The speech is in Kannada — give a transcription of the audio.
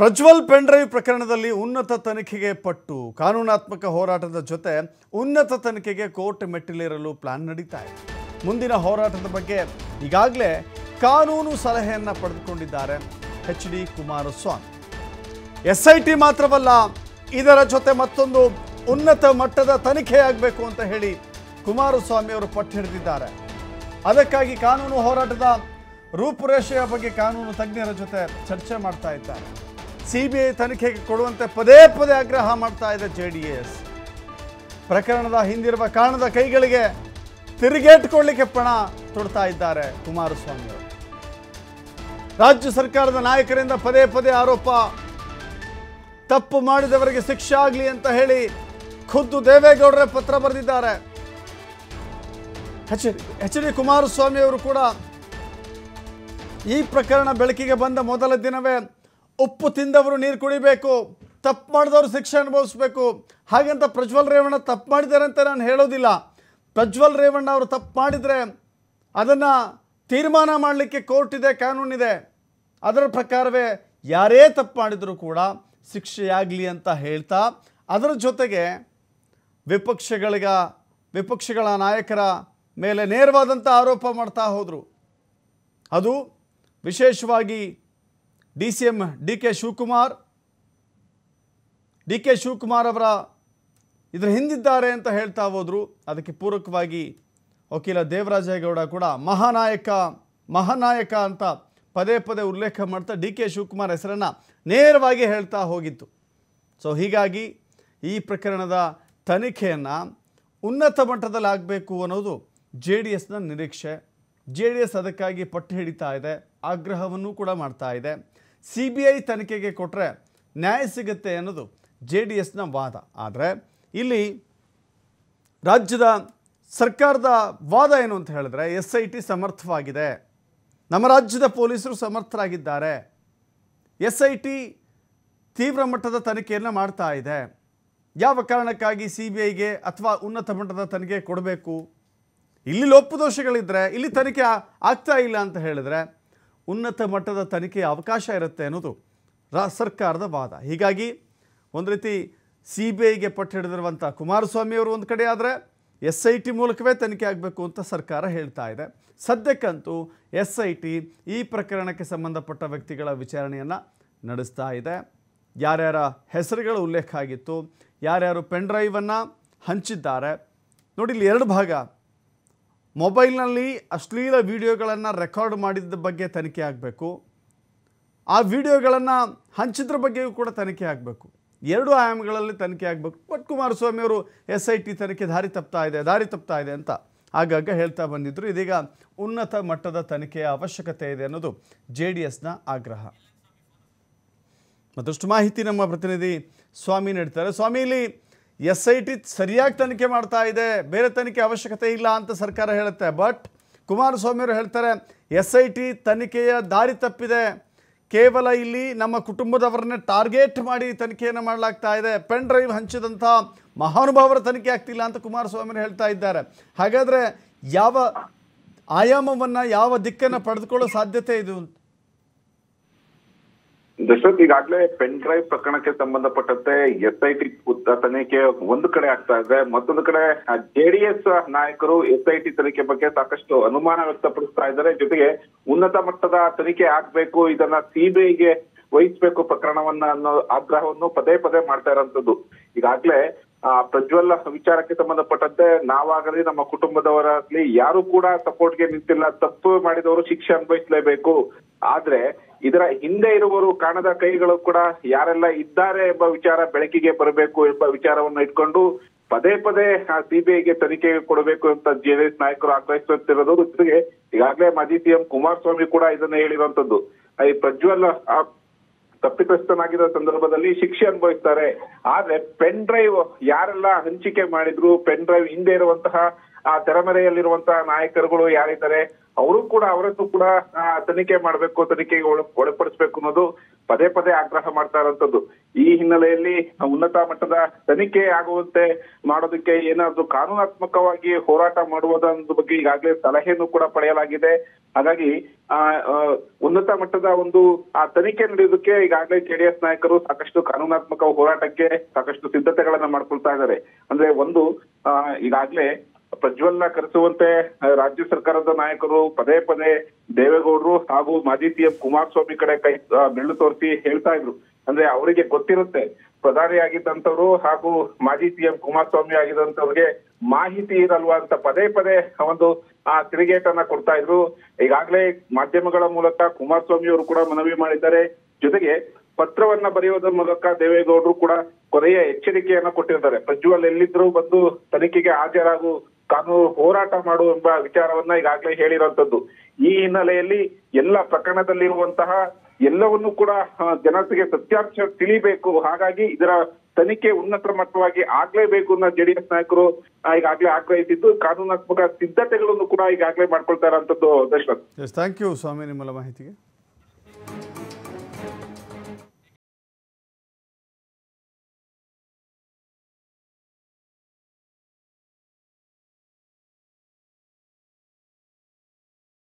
ಪ್ರಜ್ವಲ್ ಪೆಂಡ್ರೈವ್ ಪ್ರಕರಣದಲ್ಲಿ ಉನ್ನತ ತನಿಖೆಗೆ ಪಟ್ಟು ಕಾನೂನಾತ್ಮಕ ಹೋರಾಟದ ಜೊತೆ ಉನ್ನತ ತನಿಖೆಗೆ ಕೋರ್ಟ್ ಮೆಟ್ಟಿಲೇರಲು ಪ್ಲಾನ್ ನಡೀತಾ ಇದೆ ಮುಂದಿನ ಹೋರಾಟದ ಬಗ್ಗೆ ಈಗಾಗಲೇ ಕಾನೂನು ಸಲಹೆಯನ್ನು ಪಡೆದುಕೊಂಡಿದ್ದಾರೆ H D Kumaraswamy S I T ಮಾತ್ರವಲ್ಲ ಇದರ ಜೊತೆ ಮತ್ತೊಂದು ಉನ್ನತ ಮಟ್ಟದ ತನಿಖೆ ಆಗಬೇಕು ಅಂತ ಹೇಳಿ ಕುಮಾರಸ್ವಾಮಿ ಅವರು ಪಟ್ಟು ಹಿಡಿದಿದ್ದಾರೆ ಅದಕ್ಕಾಗಿ ಕಾನೂನು ಹೋರಾಟದ ರೂಪುರೇಷೆಯ ಬಗ್ಗೆ ಕಾನೂನು ತಜ್ಞರ ಜೊತೆ ಚರ್ಚೆ ಮಾಡ್ತಾ ಇದ್ದಾರೆ ಸಿ ಬಿ ಐ ತನಿಖೆಗೆ ಕೊಡುವಂತೆ ಪದೇ ಪದೇ ಆಗ್ರಹ ಮಾಡ್ತಾ ಇದೆ ಜೆ ಡಿ ಎಸ್ ಪ್ರಕರಣದ ಹಿಂದಿರುವ ಕಾರಣದ ಕೈಗಳಿಗೆ ತಿರುಗೇಟ್ಕೊಳ್ಳಿಕ್ಕೆ ಪಣ ತೊಡ್ತಾ ಇದ್ದಾರೆ ಕುಮಾರಸ್ವಾಮಿ ಅವರು ರಾಜ್ಯ ಸರ್ಕಾರದ ನಾಯಕರಿಂದ ಪದೇ ಪದೇ ಆರೋಪ ತಪ್ಪು ಮಾಡಿದವರಿಗೆ ಶಿಕ್ಷೆ ಆಗಲಿ ಅಂತ ಹೇಳಿ ಖುದ್ದು ದೇವೇಗೌಡರೇ ಪತ್ರ ಬರೆದಿದ್ದಾರೆ ಎಚ್ ಎಚ್ ಡಿ ಕುಮಾರಸ್ವಾಮಿ ಅವರು ಕೂಡ ಈ ಪ್ರಕರಣ ಬೆಳಕಿಗೆ ಬಂದ ಮೊದಲ ದಿನವೇ ಉಪ್ಪು ತಿಂದವರು ನೀರು ಕುಡಿಬೇಕು ತಪ್ಪು ಮಾಡಿದವರು ಶಿಕ್ಷೆ ಅನುಭವಿಸ್ಬೇಕು ಹಾಗಂತ ಪ್ರಜ್ವಲ್ ರೇವಣ್ಣ ತಪ್ಪು ಮಾಡಿದ್ದಾರೆ ಅಂತ ನಾನು ಹೇಳೋದಿಲ್ಲ ಪ್ರಜ್ವಲ್ ರೇವಣ್ಣ ಅವರು ತಪ್ಪು ಮಾಡಿದರೆ ಅದನ್ನು ತೀರ್ಮಾನ ಮಾಡಲಿಕ್ಕೆ ಕೋರ್ಟ್ ಇದೆ ಕಾನೂನಿದೆ ಅದರ ಪ್ರಕಾರವೇ ಯಾರೇ ತಪ್ಪು ಮಾಡಿದರೂ ಕೂಡ ಶಿಕ್ಷೆಯಾಗಲಿ ಅಂತ ಹೇಳ್ತಾ ಅದರ ಜೊತೆಗೆ ವಿಪಕ್ಷಗಳಿಗ ವಿಪಕ್ಷಗಳ ನಾಯಕರ ಮೇಲೆ ನೇರವಾದಂಥ ಆರೋಪ ಮಾಡ್ತಾ ಹೋದರು ಅದು ವಿಶೇಷವಾಗಿ D C M D K Shivakumar D K Shivakumar ಅವರ ಇದರ ಹಿಂದಿದ್ದಾರೆ ಅಂತ ಹೇಳ್ತಾ ಹೋದರು ಅದಕ್ಕೆ ಪೂರಕವಾಗಿ ವಕೀಲ ದೇವರಾಜೇಗೌಡ ಕೂಡ ಮಹಾನಾಯಕ ಮಹಾನಾಯಕ ಅಂತ ಪದೇ ಪದೇ ಉಲ್ಲೇಖ ಮಾಡ್ತಾ ಡಿ ಕೆ ಶಿವಕುಮಾರ್ ಹೆಸರನ್ನು ನೇರವಾಗಿ ಹೇಳ್ತಾ ಹೋಗಿತ್ತು ಸೊ ಹೀಗಾಗಿ ಈ ಪ್ರಕರಣದ ತನಿಖೆಯನ್ನು ಉನ್ನತ ಮಟ್ಟದಲ್ಲಿ ಆಗಬೇಕು ಅನ್ನೋದು ಜೆ ಡಿ ಎಸ್ನ ನಿರೀಕ್ಷೆ ಜೆ ಡಿ ಎಸ್ ಅದಕ್ಕಾಗಿ ಪಟ್ಟು ಹಿಡಿತಾ ಇದೆ ಆಗ್ರಹವನ್ನು ಕೂಡ ಮಾಡ್ತಾ ಇದೆ ಸಿ ಬಿ ಐ ತನಿಖೆಗೆ ಕೊಟ್ಟರೆ ನ್ಯಾಯ ಸಿಗುತ್ತೆ ಅನ್ನೋದು ಜೆ ಡಿ ಎಸ್ನ ವಾದ ಆದರೆ ಇಲ್ಲಿ ರಾಜ್ಯದ ಸರ್ಕಾರದ ವಾದ ಏನು ಅಂತ ಹೇಳಿದ್ರೆ ಎಸ್ ಐ ಟಿ ಸಮರ್ಥವಾಗಿದೆ ನಮ್ಮ ರಾಜ್ಯದ ಪೊಲೀಸರು ಸಮರ್ಥರಾಗಿದ್ದಾರೆ ಎಸ್ ಐ ಟಿ ತೀವ್ರ ಮಟ್ಟದ ತನಿಖೆಯನ್ನು ಮಾಡ್ತಾ ಇದೆ ಯಾವ ಕಾರಣಕ್ಕಾಗಿ ಸಿ ಬಿ ಐಗೆ ಅಥವಾ ಉನ್ನತ ಮಟ್ಟದ ತನಿಖೆ ಕೊಡಬೇಕು ಇಲ್ಲಿ ಲೋಪದೋಷಗಳಿದ್ದರೆ ಇಲ್ಲಿ ತನಿಖೆ ಆಗ್ತಾ ಇಲ್ಲ ಅಂತ ಹೇಳಿದ್ರೆ ಉನ್ನತ ಮಟ್ಟದ ತನಿಖೆಯ ಅವಕಾಶ ಇರುತ್ತೆ ಅನ್ನೋದು ರಾ ಸರ್ಕಾರದ ವಾದ ಹೀಗಾಗಿ ಒಂದು ರೀತಿ ಸಿ ಬಿ ಐಗೆ ಪಟ್ಟು ಹಿಡಿದಿರುವಂಥ ಕುಮಾರಸ್ವಾಮಿಯವರು ಒಂದು ಕಡೆ ಆದರೆ ಎಸ್ ಐ ಟಿ ಮೂಲಕವೇ ತನಿಖೆ ಆಗಬೇಕು ಅಂತ ಸರ್ಕಾರ ಹೇಳ್ತಾ ಇದೆ ಸದ್ಯಕ್ಕಂತೂ ಎಸ್ ಐ ಟಿ ಈ ಪ್ರಕರಣಕ್ಕೆ ಸಂಬಂಧಪಟ್ಟ ವ್ಯಕ್ತಿಗಳ ವಿಚಾರಣೆಯನ್ನು ನಡೆಸ್ತಾ ಇದೆ ಯಾರ್ಯಾರ ಹೆಸರುಗಳು ಉಲ್ಲೇಖ ಆಗಿತ್ತು ಯಾರ್ಯಾರು ಪೆನ್ ಡ್ರೈವನ್ನು ಹಂಚಿದ್ದಾರೆ ನೋಡಿ ಇಲ್ಲಿ ಎರಡು ಭಾಗ ಮೊಬೈಲ್ನಲ್ಲಿ ಅಶ್ಲೀಲ ವಿಡಿಯೋಗಳನ್ನು ರೆಕಾರ್ಡ್ ಮಾಡಿದ ಬಗ್ಗೆ ತನಿಖೆ ಆಗಬೇಕು ಆ ವಿಡಿಯೋಗಳನ್ನು ಹಂಚಿದ್ರ ಬಗ್ಗೆಯೂ ಕೂಡ ತನಿಖೆ ಆಗಬೇಕು ಎರಡು ಆಯಾಮಗಳಲ್ಲಿ ತನಿಖೆ ಆಗಬೇಕು ಬಟ್ ಅವರು ಎಸ್ ಐ ಟಿ ತನಿಖೆ ದಾರಿ ತಪ್ತಾ ಇದೆ ದಾರಿ ತಪ್ತಾ ಇದೆ ಅಂತ ಆಗಾಗ ಹೇಳ್ತಾ ಬಂದಿದ್ದರು ಇದೀಗ ಉನ್ನತ ಮಟ್ಟದ ತನಿಖೆಯ ಅವಶ್ಯಕತೆ ಇದೆ ಅನ್ನೋದು ಜೆ ಡಿ ಎಸ್ನ ಆಗ್ರಹ ಮತ್ತಷ್ಟು ಮಾಹಿತಿ ನಮ್ಮ ಪ್ರತಿನಿಧಿ ಸ್ವಾಮಿ ನೀಡ್ತಾರೆ ಸ್ವಾಮಿ ಇಲ್ಲಿ ಎಸ್ ಐ ಟಿ ಸರಿಯಾಗಿ ತನಿಖೆ ಮಾಡ್ತಾ ಇದೆ ಬೇರೆ ತನಿಖೆ ಅವಶ್ಯಕತೆ ಇಲ್ಲ ಅಂತ ಸರ್ಕಾರ ಹೇಳುತ್ತೆ ಬಟ್ ಕುಮಾರಸ್ವಾಮಿಯವರು ಹೇಳ್ತಾರೆ ಎಸ್ ಐ ಟಿ ತನಿಖೆಯ ದಾರಿ ತಪ್ಪಿದೆ ಕೇವಲ ಇಲ್ಲಿ ನಮ್ಮ ಕುಟುಂಬದವರನ್ನೇ ಟಾರ್ಗೆಟ್ ಮಾಡಿ ತನಿಖೆಯನ್ನು ಮಾಡಲಾಗ್ತಾ ಇದೆ ಪೆನ್ ಡ್ರೈವ್ ಹಂಚಿದಂಥ ಮಹಾನುಭಾವರ ತನಿಖೆ ಆಗ್ತಿಲ್ಲ ಅಂತ ಕುಮಾರಸ್ವಾಮಿಯವರು ಹೇಳ್ತಾ ಇದ್ದಾರೆ ಹಾಗಾದರೆ ಯಾವ ಆಯಾಮವನ್ನು ಯಾವ ದಿಕ್ಕನ್ನು ಪಡೆದುಕೊಳ್ಳೋ ಸಾಧ್ಯತೆ ಇದು ದಶರಥ್ ಈಗಾಗಲೇ ಪೆನ್ ಡ್ರೈವ್ ಪ್ರಕರಣಕ್ಕೆ ಸಂಬಂಧಪಟ್ಟಂತೆ ಎಸ್ ಐ ಟಿ ತನಿಖೆ ಒಂದು ಕಡೆ ಆಗ್ತಾ ಇದೆ ಮತ್ತೊಂದು ಕಡೆ ಜೆಡಿಎಸ್ ನಾಯಕರು ಎಸ್ ಐ ಟಿ ತನಿಖೆ ಬಗ್ಗೆ ಸಾಕಷ್ಟು ಅನುಮಾನ ವ್ಯಕ್ತಪಡಿಸ್ತಾ ಇದ್ದಾರೆ ಜೊತೆಗೆ ಉನ್ನತ ಮಟ್ಟದ ತನಿಖೆ ಆಗ್ಬೇಕು ಇದನ್ನ ಸಿಬಿಐಗೆ ವಹಿಸಬೇಕು ಪ್ರಕರಣವನ್ನ ಅನ್ನೋ ಆಗ್ರಹವನ್ನು ಪದೇ ಪದೇ ಮಾಡ್ತಾ ಇರುವಂತದ್ದು ಈಗಾಗಲೇ ಆ ಪ್ರಜ್ವಲ್ ವಿಚಾರಕ್ಕೆ ಸಂಬಂಧಪಟ್ಟಂತೆ ನಾವಾಗಲಿ ನಮ್ಮ ಕುಟುಂಬದವರಾಗ್ಲಿ ಯಾರು ಕೂಡ ಸಪೋರ್ಟ್ಗೆ ನಿಂತಿಲ್ಲ ತಪ್ಪು ಮಾಡಿದವರು ಶಿಕ್ಷೆ ಅನುಭವಿಸಲೇಬೇಕು ಆದ್ರೆ ಇದರ ಹಿಂದೆ ಇರುವವರು ಕಾಣದ ಕೈಗಳು ಕೂಡ ಯಾರೆಲ್ಲ ಇದ್ದಾರೆ ಎಂಬ ವಿಚಾರ ಬೆಳಕಿಗೆ ಬರಬೇಕು ಎಂಬ ವಿಚಾರವನ್ನು ಇಟ್ಕೊಂಡು ಪದೇ ಪದೇ ಸಿಬಿಐಗೆ ತನಿಖೆ ಕೊಡಬೇಕು ಅಂತ ಜೆಡಿಎಸ್ ನಾಯಕರು ಆಗ್ರಹಿಸುತ್ತಿರೋದು ಜೊತೆಗೆ ಈಗಾಗಲೇ ಮಾಜಿ ಸಿಎಂ ಕುಮಾರಸ್ವಾಮಿ ಕೂಡ ಇದನ್ನ ಹೇಳಿರುವಂತದ್ದು ಈ ಪ್ರಜ್ವಲ್ ತಪ್ಪಿತಸ್ಥನಾಗಿರುವ ಸಂದರ್ಭದಲ್ಲಿ ಶಿಕ್ಷೆ ಅನುಭವಿಸ್ತಾರೆ ಆದ್ರೆ ಪೆನ್ ಡ್ರೈವ್ ಯಾರೆಲ್ಲ ಹಂಚಿಕೆ ಮಾಡಿದ್ರು ಪೆನ್ ಡ್ರೈವ್ ಹಿಂದೆ ಇರುವಂತಹ ಆ ತೆರೆಮರೆಯಲ್ಲಿರುವಂತಹ ನಾಯಕರುಗಳು ಯಾರಿದ್ದಾರೆ ಅವರು ಕೂಡ ಅವರನ್ನು ಕೂಡ ತನಿಖೆ ಮಾಡಬೇಕು ತನಿಖೆಗೆ ಒಳಪಡಿಸ್ಬೇಕು ಅನ್ನೋದು ಪದೇ ಪದೇ ಆಗ್ರಹ ಮಾಡ್ತಾ ಇರುವಂತದ್ದು ಈ ಹಿನ್ನೆಲೆಯಲ್ಲಿ ಉನ್ನತ ಮಟ್ಟದ ತನಿಖೆ ಆಗುವಂತೆ ಮಾಡೋದಕ್ಕೆ ಏನಾದ್ರು ಕಾನೂನಾತ್ಮಕವಾಗಿ ಹೋರಾಟ ಮಾಡುವುದ ಬಗ್ಗೆ ಈಗಾಗಲೇ ಸಲಹೆಯನ್ನು ಕೂಡ ಪಡೆಯಲಾಗಿದೆ ಹಾಗಾಗಿ ಆ ಉನ್ನತ ಮಟ್ಟದ ಒಂದು ಆ ತನಿಖೆ ನಡೆಯೋದಕ್ಕೆ ಈಗಾಗಲೇ ಕೆಡಿಎಸ್ ನಾಯಕರು ಸಾಕಷ್ಟು ಕಾನೂನಾತ್ಮಕ ಹೋರಾಟಕ್ಕೆ ಸಾಕಷ್ಟು ಸಿದ್ಧತೆಗಳನ್ನ ಮಾಡ್ಕೊಳ್ತಾ ಇದ್ದಾರೆ ಅಂದ್ರೆ ಒಂದು ಈಗಾಗಲೇ ಪ್ರಜ್ವಲ್ನ ಕರೆಸುವಂತೆ ರಾಜ್ಯ ಸರ್ಕಾರದ ನಾಯಕರು ಪದೇ ಪದೇ ದೇವೇಗೌಡರು ಹಾಗೂ ಮಾಜಿ ಸಿಎಂ ಕುಮಾರಸ್ವಾಮಿ ಕಡೆ ಕೈ ಬೆಳ್ಳು ತೋರಿಸಿ ಹೇಳ್ತಾ ಇದ್ರು ಅಂದ್ರೆ ಅವರಿಗೆ ಗೊತ್ತಿರುತ್ತೆ ಪ್ರಧಾನಿ ಆಗಿದ್ದಂಥವ್ರು ಹಾಗೂ ಮಾಜಿ ಸಿಎಂ ಕುಮಾರಸ್ವಾಮಿ ಆಗಿದ್ದಂಥವ್ರಿಗೆ ಮಾಹಿತಿ ಇರಲ್ವಾ ಅಂತ ಪದೇ ಪದೇ ಒಂದು ಆ ತಿರುಗೇಟನ್ನ ಕೊಡ್ತಾ ಇದ್ರು ಈಗಾಗಲೇ ಮಾಧ್ಯಮಗಳ ಮೂಲಕ ಕುಮಾರಸ್ವಾಮಿ ಅವರು ಕೂಡ ಮನವಿ ಮಾಡಿದ್ದಾರೆ ಜೊತೆಗೆ ಪತ್ರವನ್ನ ಬರೆಯುವುದರ ಮೂಲಕ ದೇವೇಗೌಡರು ಕೂಡ ಕೊನೆಯ ಎಚ್ಚರಿಕೆಯನ್ನ ಕೊಟ್ಟಿರ್ತಾರೆ ಪ್ರಜ್ವಲ್ ಎಲ್ಲಿದ್ರು ಬಂದು ತನಿಖೆಗೆ ಹಾಜರಾಗು ಕಾನೂನು ಹೋರಾಟ ಮಾಡು ಎಂಬ ವಿಚಾರವನ್ನ ಈಗಾಗಲೇ ಹೇಳಿರುವಂತದ್ದು ಈ ಹಿನ್ನೆಲೆಯಲ್ಲಿ ಎಲ್ಲ ಪ್ರಕರಣದಲ್ಲಿರುವಂತಹ ಎಲ್ಲವನ್ನು ಕೂಡ ಜನತೆಗೆ ಸತ್ಯಾಂಶ ತಿಳಿಬೇಕು ಹಾಗಾಗಿ ಇದರ ತನಿಖೆ ಉನ್ನತ ಮಟ್ಟವಾಗಿ ಆಗ್ಲೇಬೇಕು ಅನ್ನೋ ಜೆಡಿಎಸ್ ನಾಯಕರು ಈಗಾಗಲೇ ಆಗ್ರಹಿಸಿದ್ದು ಕಾನೂನಾತ್ಮಕ ಸಿದ್ಧತೆಗಳನ್ನು ಕೂಡ ಈಗಾಗಲೇ ಮಾಡ್ಕೊಳ್ತಾ ಇರುವಂತದ್ದು ದಶರಥ್ ಥ್ಯಾಂಕ್ ಯು ಸ್ವಾಮಿ ನಿಮ್ಮ ಮಾಹಿತಿಗೆ